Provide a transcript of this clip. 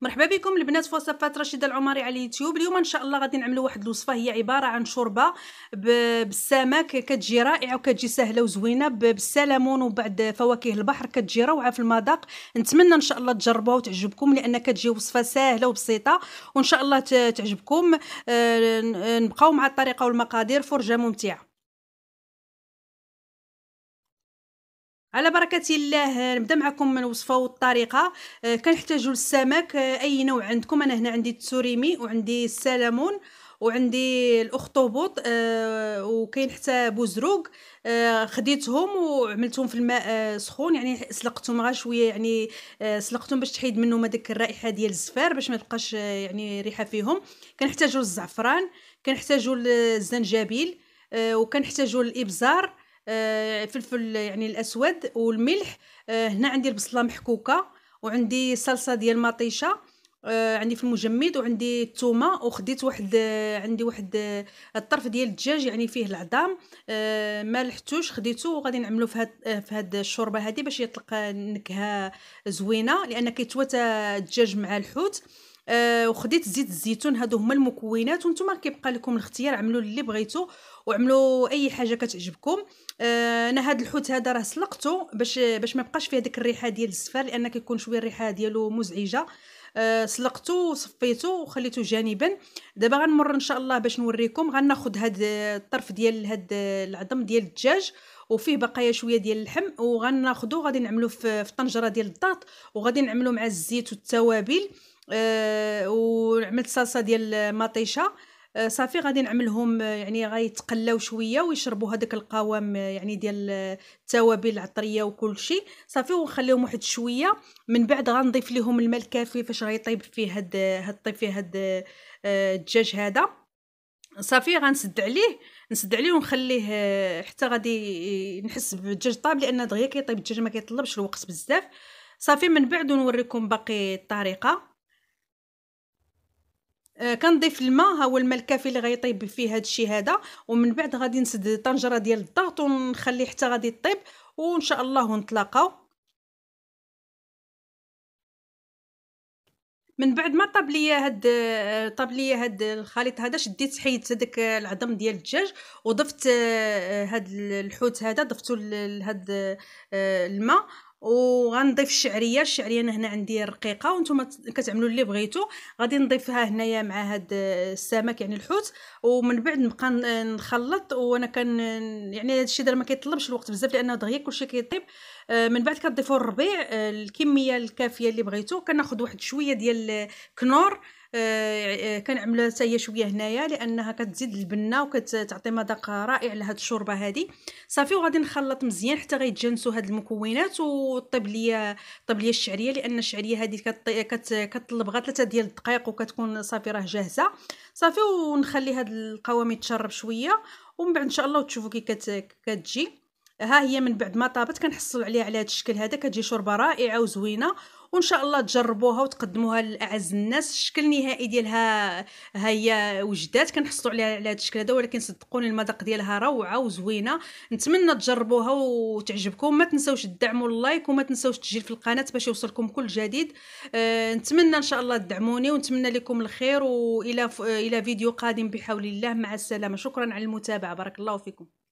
مرحبا بكم البنات في وصفات رشيده العمري على اليوتيوب اليوم ان شاء الله غادي نعملوا واحد الوصفه هي عباره عن شوربه بالسمك كتجي رائعه وكتجي سهله وزوينه بالسلمون وبعد فواكه البحر كتجي روعه في المذاق نتمنى ان شاء الله تجربوها وتعجبكم لان كتجي وصفه سهله وبسيطه وان شاء الله تعجبكم آه، نبقاو مع الطريقه والمقادير فرجه ممتعه على بركة الله نبدا معكم من الوصفة والطريقة أه كنحتاجو السمك أه اي نوع عندكم انا هنا عندي التسوريمي وعندي السلمون وعندي الاخطبوط أه وكاين حتى بوزروق آه، خديتهم وعملتهم في الماء آه، سخون يعني سلقتهم غير شويه يعني آه، سلقتهم باش تحيد منهم هذيك الرائحه ديال الزفار باش ما تبقاش يعني ريحه فيهم كنحتاجو الزعفران كنحتاجو الزنجبيل وكنحتاجو الابزار آه، فلفل يعني الاسود والملح آه، هنا عندي البصله محكوكه وعندي صلصه ديال مطيشه آه، عندي في المجمد وعندي الثومه وخديت واحد عندي واحد الطرف ديال الدجاج يعني فيه العظام ما لحتوش خديته وغادي نعملو في هاد في هاد الشوربه هذه باش يطلق نكهه زوينه لان كيتواتى الدجاج مع الحوت آه وخديت زيت الزيتون هادو هما المكونات وانتم كيبقى لكم الاختيار عملوا اللي بغيتو وعملوا اي حاجه كتعجبكم آه انا هاد الحوت هذا راه سلقته باش باش ما بقاش فيه ديك الريحه ديال السفر لان كيكون شويه الريحه ديالو مزعجه أه سلقته وصفيته وخليته جانبا دابا غنمر ان شاء الله باش نوريكم غناخد هاد الطرف ديال هاد العظم ديال الدجاج وفيه بقايا شويه ديال اللحم وغناخدو غادي نعملو في الطنجره ديال الضاط وغادي نعملو مع الزيت والتوابل أه وعملت صلصه ديال مطيشه آه، صافي غادي نعملهم آه، يعني غيتقلاو شويه ويشربوا هذاك القوام آه، يعني ديال التوابل العطريه وكل شيء صافي ونخليهم واحد شويه من بعد غنضيف لهم الماء الكافي فاش غيطيب فيه هاد هطيب فيه هاد الدجاج هذا صافي غنسد عليه نسد عليه ونخليه حتى غادي نحس بالدجاج طاب لان دغيا كيطيب الدجاج ما كيطلبش الوقت بزاف صافي من بعد نوريكم باقي الطريقه آه، كنضيف الماء ها هو الماء الكافي اللي غيطيب فيه هذا الشيء هذا ومن بعد غادي نسد الطنجره ديال الضغط ونخليه حتى غادي يطيب وان شاء الله نتلاقاو من بعد ما طاب ليا هاد آه، طاب ليا هاد الخليط هذا شديت حيدت هذاك العظم ديال الدجاج وضفت آه، هاد الحوت هذا ضفتو لهاد الماء وغنضيف الشعريه الشعريه انا هنا عندي رقيقه وانتم كتعملوا اللي بغيتوا غادي نضيفها هنايا مع هاد السمك يعني الحوت ومن بعد نبقى نخلط وانا كان يعني هذا الشيء ما كيطلبش الوقت بزاف لانه دغيا كلشي كيطيب آه، من بعد كتضيفوا الربيع آه، الكميه الكافيه اللي بغيتو كناخذ واحد شويه ديال الكنور آه، آه، كنعملها حتى هي شويه هنايا لانها كتزيد البنه وكتعطي مذاق رائع لهاد الشوربه هادي صافي وغادي نخلط مزيان حتى غيتجانسوا هاد المكونات وطيب ليا طيب ليا الشعريه لان الشعريه هادي كتطلب غير 3 ديال الدقائق وكتكون صافي راه جاهزه صافي ونخلي هاد القوام يتشرب شويه ومن بعد ان شاء الله وتشوفوا كي كتجي ها هي من بعد ما طابت كنحصلوا عليها على هذا الشكل هذا كتجي شوربه رائعه وزوينه وان شاء الله تجربوها وتقدموها لاعز الناس الشكل النهائي ديالها ها هي وجدات كنحصلوا عليها على هذا الشكل هذا ولكن صدقوني المذاق ديالها روعه وزوينه نتمنى تجربوها وتعجبكم ما تنساوش تدعموا اللايك وما تنساوش التسجيل في القناه باش يوصلكم كل جديد أه نتمنى ان شاء الله تدعموني ونتمنى لكم الخير والى الى فيديو قادم بحول الله مع السلامه شكرا على المتابعه بارك الله فيكم